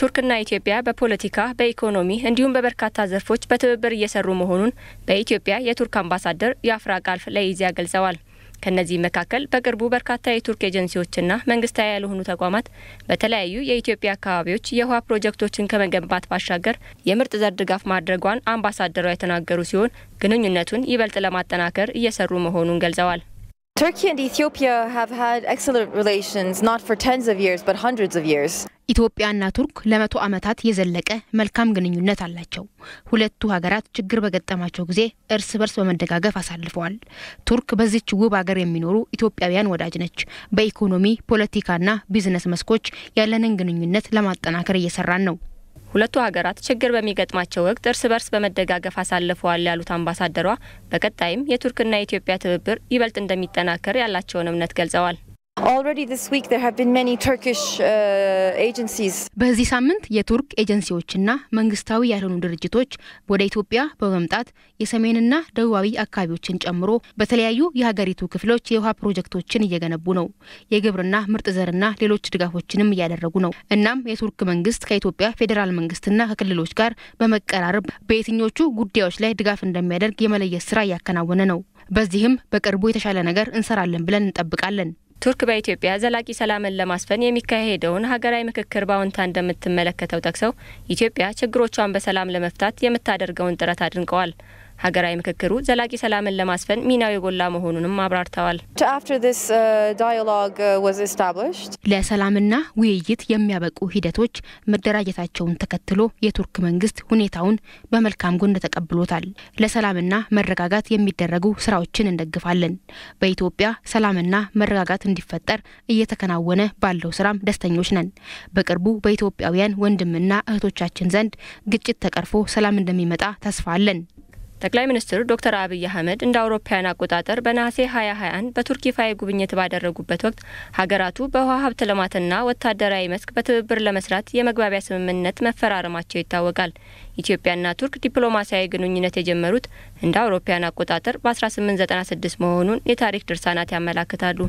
ቱርክና ኢትዮጵያ በፖለቲካ በኢኮኖሚ እንዲሁም በበርካታ ዘርፎች በትብብር እየሰሩ መሆኑን በኢትዮጵያ የቱርክ አምባሳደር የአፍራ ቃልፍ ለኢዜአ ገልጸዋል። ከእነዚህ መካከል በቅርቡ በርካታ የቱርክ ኤጀንሲዎችና መንግስታዊ ያልሆኑ ተቋማት በተለያዩ የኢትዮጵያ አካባቢዎች የውሃ ፕሮጀክቶችን ከመገንባት ባሻገር የምርጥ ዘር ድጋፍ ማድረጓን አምባሳደሯ የተናገሩ ሲሆን ግንኙነቱን ይበልጥ ለማጠናከር እየሰሩ መሆኑን ገልጸዋል። Turkey and Ethiopia have had excellent relations not for tens of years but hundreds of years. ኢትዮጵያና ቱርክ ለመቶ ዓመታት የዘለቀ መልካም ግንኙነት አላቸው። ሁለቱ ሀገራት ችግር በገጠማቸው ጊዜ እርስ በርስ በመደጋገፍ አሳልፈዋል። ቱርክ በዚች ውብ ሀገር የሚኖሩ ኢትዮጵያውያን ወዳጅ ነች። በኢኮኖሚ ፖለቲካና ቢዝነስ መስኮች ያለንን ግንኙነት ለማጠናከር እየሰራን ነው። ሁለቱ ሀገራት ችግር በሚገጥማቸው ወቅት እርስ በርስ በመደጋገፍ አሳልፈዋል ያሉት አምባሳደሯ፣ በቀጣይም የቱርክና የኢትዮጵያ ትብብር ይበልጥ እንደሚጠናከር ያላቸውን እምነት ገልጸዋል። Uh, በዚህ ሳምንት የቱርክ ኤጀንሲዎችና መንግስታዊ ያልሆኑ ድርጅቶች ወደ ኢትዮጵያ በመምጣት የሰሜንና ደቡባዊ አካባቢዎችን ጨምሮ በተለያዩ የሀገሪቱ ክፍሎች የውሃ ፕሮጀክቶችን እየገነቡ ነው። የግብርና ምርጥ ዘርና ሌሎች ድጋፎችንም እያደረጉ ነው። እናም የቱርክ መንግስት ከኢትዮጵያ ፌዴራል መንግስትና ከክልሎች ጋር በመቀራረብ በየትኞቹ ጉዳዮች ላይ ድጋፍ እንደሚያደርግ የመለየት ስራ እያከናወነ ነው። በዚህም በቅርቡ የተሻለ ነገር እንሰራለን ብለን እንጠብቃለን። ቱርክ በኢትዮጵያ ዘላቂ ሰላምን ለማስፈን የሚካሄደውን ሀገራዊ ምክክር በአዎንታ እንደምትመለከተው ጠቅሰው ኢትዮጵያ ችግሮቿን በሰላም ለመፍታት የምታደርገውን ጥረት አድንቀዋል። ሀገራዊ ምክክሩ ዘላቂ ሰላምን ለማስፈን ሚናው የጎላ መሆኑንም አብራርተዋል። uh, uh, ለሰላምና ውይይት የሚያበቁ ሂደቶች መደራጀታቸውን ተከትሎ የቱርክ መንግስት ሁኔታውን በመልካም ጎን ተቀብሎታል። ለሰላምና መረጋጋት የሚደረጉ ስራዎችን እንደግፋለን። በኢትዮጵያ ሰላምና መረጋጋት እንዲፈጠር እየተከናወነ ባለው ስራም ደስተኞች ነን። በቅርቡ በኢትዮጵያውያን ወንድምና እህቶቻችን ዘንድ ግጭት ተቀርፎ ሰላም እንደሚመጣ ተስፋ አለን። ጠቅላይ ሚኒስትር ዶክተር አብይ አህመድ እንደ አውሮፓውያን አቆጣጠር በነሐሴ 2021 በቱርክ ይፋዊ ጉብኝት ባደረጉበት ወቅት ሀገራቱ በውሃ ሀብት ልማትና ወታደራዊ መስክ በትብብር ለመስራት የመግባቢያ ስምምነት መፈራረማቸው ይታወቃል። ኢትዮጵያና ቱርክ ዲፕሎማሲያዊ ግንኙነት የጀመሩት እንደ አውሮፓውያን አቆጣጠር በ1896 መሆኑን የታሪክ ድርሳናት ያመላክታሉ።